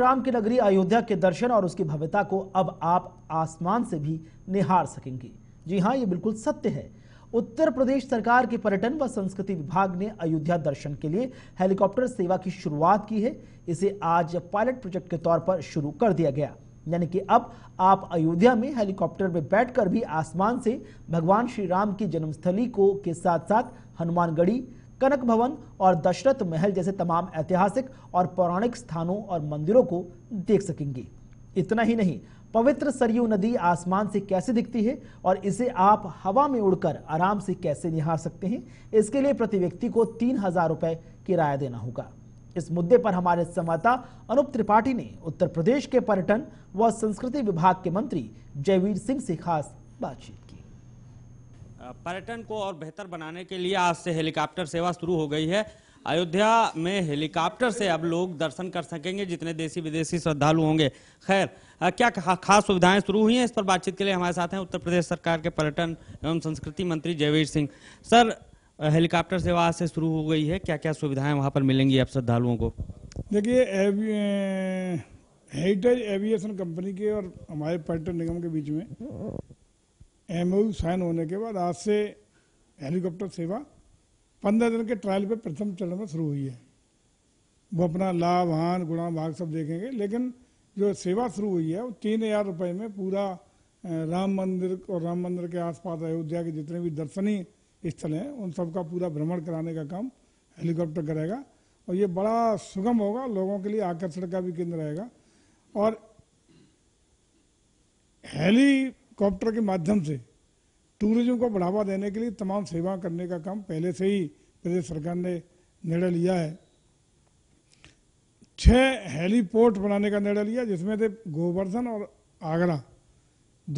राम की नगरी अयोध्या के दर्शन और उसकी भव्यता को अब आप आसमान से भी निहार सकेंगे जी हाँ ये बिल्कुल सत्य है उत्तर प्रदेश सरकार के पर्यटन व संस्कृति विभाग ने अयोध्या दर्शन के लिए हेलीकॉप्टर सेवा की शुरुआत की है इसे आज पायलट प्रोजेक्ट के तौर पर शुरू कर दिया गया यानी कि अब आप अयोध्या में हेलीकॉप्टर में बैठकर भी आसमान से भगवान श्री राम की जन्मस्थली को के साथ साथ हनुमानगढ़ी कनक भवन और दशरथ महल जैसे तमाम ऐतिहासिक और पौराणिक स्थानों और मंदिरों को देख सकेंगे इतना ही नहीं पवित्र सरयू नदी आसमान से कैसे दिखती है और इसे आप हवा में उड़कर आराम से कैसे निहार सकते हैं इसके लिए प्रति व्यक्ति को तीन हजार रुपये किराया देना होगा इस मुद्दे पर हमारे संवाददाता अनुप त्रिपाठी ने उत्तर प्रदेश के पर्यटन व संस्कृति विभाग के मंत्री जयवीर सिंह से खास बातचीत पर्यटन को और बेहतर बनाने के लिए आज से हेलीकॉप्टर सेवा शुरू हो गई है अयोध्या में हेलीकॉप्टर से अब लोग दर्शन कर सकेंगे जितने देशी विदेशी श्रद्धालु होंगे खैर क्या खास सुविधाएं शुरू हुई हैं इस पर बातचीत के लिए हमारे साथ हैं उत्तर प्रदेश सरकार के पर्यटन एवं संस्कृति मंत्री जयवीर सिंह सर हेलीकॉप्टर सेवा आज से शुरू हो गई है क्या क्या सुविधाएं वहाँ पर मिलेंगी अब श्रद्धालुओं को देखिए हेरिटेज एविएशन कंपनी के और हमारे पर्यटन निगम के बीच में एम साइन होने के बाद आज से हेलीकॉप्टर सेवा पंद्रह दिन के ट्रायल पे प्रथम चरण में शुरू हुई है वो अपना लाभ हान गुणा भाग सब देखेंगे लेकिन जो सेवा शुरू हुई है वो तीन हजार रुपये में पूरा राम मंदिर और राम मंदिर के आसपास अयोध्या के जितने भी दर्शनीय स्थल हैं उन सबका पूरा भ्रमण कराने का काम हेलीकॉप्टर करेगा और ये बड़ा सुगम होगा लोगों के लिए आकर्षण का भी केंद्र रहेगा और हेली कॉप्टर के माध्यम से टूरिज्म को बढ़ावा देने के लिए तमाम सेवा करने का काम पहले से ही प्रदेश सरकार ने निर्णय लिया है छह हेलीपोर्ट बनाने का निर्णय लिया जिसमें से गोवर्धन और आगरा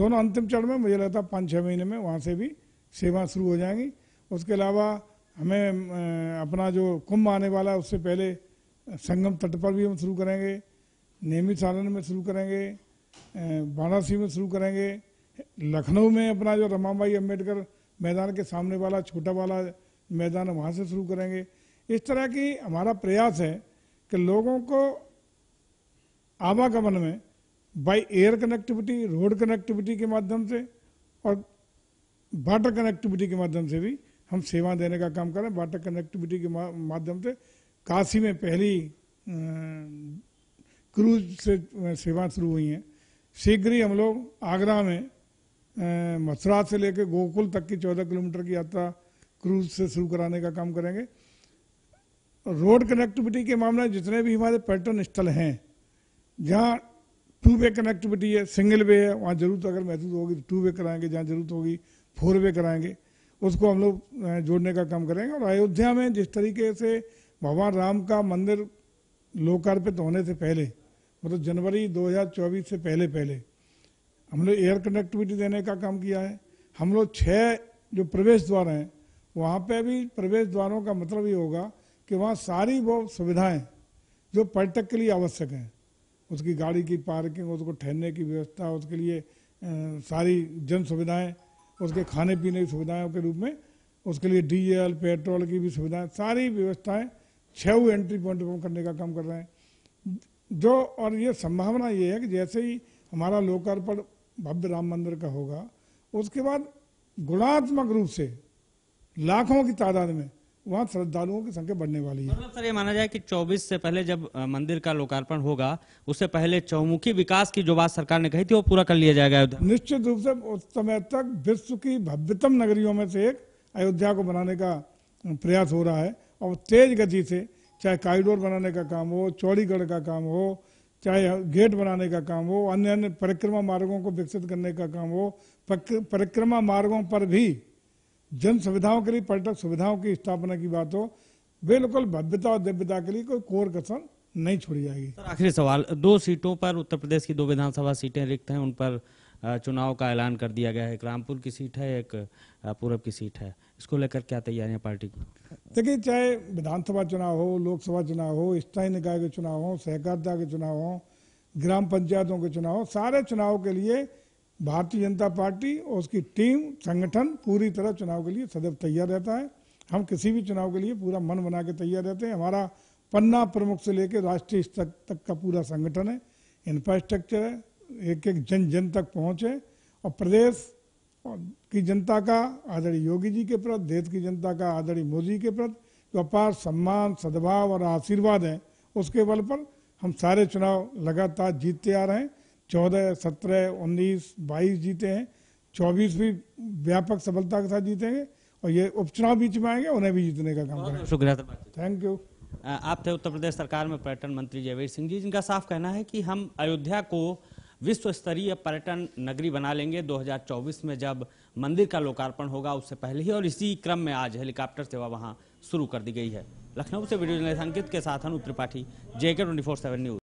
दोनों अंतिम चरण में मुझे लगता है पाँच छः महीने में वहाँ से भी सेवा शुरू हो जाएंगी उसके अलावा हमें अपना जो कुंभ आने वाला है उससे पहले संगम तट पर भी हम शुरू करेंगे नेमी सालन में शुरू करेंगे वाराणसी में शुरू करेंगे लखनऊ में अपना जो रमाबाई अम्बेडकर मैदान के सामने वाला छोटा वाला मैदान वहाँ से शुरू करेंगे इस तरह की हमारा प्रयास है कि लोगों को आवागमन में by air connectivity road connectivity के माध्यम से और वाटर कनेक्टिविटी के माध्यम से भी हम सेवा देने का काम करें वाटर कनेक्टिविटी के माध्यम से काशी में पहली क्रूज से सेवा शुरू हुई हैं शीघ्र ही हम लोग आगरा में मथुरा से लेकर गोकुल तक की चौदह किलोमीटर की यात्रा क्रूज से शुरू कराने का काम करेंगे रोड कनेक्टिविटी के मामले में जितने भी हमारे पर्यटन स्थल हैं जहाँ टू वे कनेक्टिविटी है सिंगल वे है वहाँ जरूरत तो अगर महसूस होगी तो टू वे कराएंगे जहाँ जरूरत होगी फोर वे कराएंगे उसको हम लोग जोड़ने का काम करेंगे और अयोध्या में जिस तरीके से भगवान राम का मंदिर लोकार्पित होने से पहले मतलब जनवरी 2024 से पहले पहले हमने एयर कनेक्टिविटी देने का काम किया है हम लोग छः जो प्रवेश द्वार हैं वहाँ पे भी प्रवेश द्वारों का मतलब ये होगा कि वहाँ सारी वो सुविधाएं जो पर्यटक के लिए आवश्यक हैं उसकी गाड़ी की पार्किंग उसको ठहरने की व्यवस्था उसके लिए सारी जन सुविधाएं उसके खाने पीने की सुविधाओं के रूप में उसके लिए डीजल पेट्रोल की भी सुविधाएं सारी व्यवस्थाएं छः एंट्री पॉइंट पर करने का काम कर रहे हैं जो और ये संभावना ये है कि जैसे ही हमारा लोकार्पण भव्य राम मंदिर का होगा उसके बाद गुणात्मक रूप से लाखों की तादाद में वहाँ श्रद्धालुओं की संख्या बढ़ने वाली है मतलब सर ये माना जाए कि 24 से पहले जब मंदिर का लोकार्पण होगा उससे पहले चौमुखी विकास की जो बात सरकार ने कही थी वो पूरा कर लिया जाएगा अयोध्या निश्चित रूप से उस समय तक विश्व की भव्यतम नगरियों में से एक अयोध्या को बनाने का प्रयास हो रहा है और तेज गति से चाहे कॉरिडोर बनाने का काम हो चौड़ीगढ़ का काम हो चाहे गेट बनाने का काम हो अन्य अन्य परिक्रमा मार्गों को विकसित करने का काम हो परिक्रमा मार्गों पर भी जन सुविधाओं के लिए पर्यटक सुविधाओं की स्थापना की बात हो बिल्कुल भव्यता और दिव्यता के लिए कोई कोर कसर नहीं छोड़ी जाएगी आखिरी सवाल दो सीटों पर उत्तर प्रदेश की दो विधानसभा सीटें रिक्त हैं उन पर चुनाव का ऐलान कर दिया गया है एक रामपुर की सीट है एक पूरब की सीट है इसको लेकर क्या तैयारियां पार्टी की देखिए चाहे विधानसभा चुनाव हो लोकसभा चुनाव हो स्थायी निकाय के चुनाव हो सहकारिता के चुनाव हो ग्राम पंचायतों के चुनाव हो सारे चुनाव के लिए भारतीय जनता पार्टी और उसकी टीम संगठन पूरी तरह चुनाव के लिए सदैव तैयार रहता है हम किसी भी चुनाव के लिए पूरा मन बना के तैयार रहते हैं हमारा पन्ना प्रमुख से लेकर राष्ट्रीय स्तर तक का पूरा संगठन है इंफ्रास्ट्रक्चर है एक एक जन जन तक पहुंचे और प्रदेश की जनता का आदरणीय योगी जी के प्रति देश की जनता का आदरणीय मोदी के प्रति जो अपार सम्मान सद्भाव और आशीर्वाद है उसके बल पर हम सारे चुनाव लगातार जीतते आ रहे हैं चौदह सत्रह उन्नीस बाईस जीते हैं चौबीस भी व्यापक सफलता के साथ जीतेंगे और ये उपचुनाव बीच में आएंगे उन्हें भी जीतने का काम करेंगे शुक्रिया थैंक यू आप थे उत्तर प्रदेश सरकार में पर्यटन मंत्री जयवीर सिंह जी जिनका साफ कहना है कि हम अयोध्या को विश्व स्तरीय पर्यटन नगरी बना लेंगे 2024 में जब मंदिर का लोकार्पण होगा उससे पहले ही और इसी क्रम में आज हेलीकॉप्टर सेवा वहां शुरू कर दी गई है लखनऊ से वीडियो जर्नलिस्ट अंकित के साथ Anoop Tripathi JK twenty news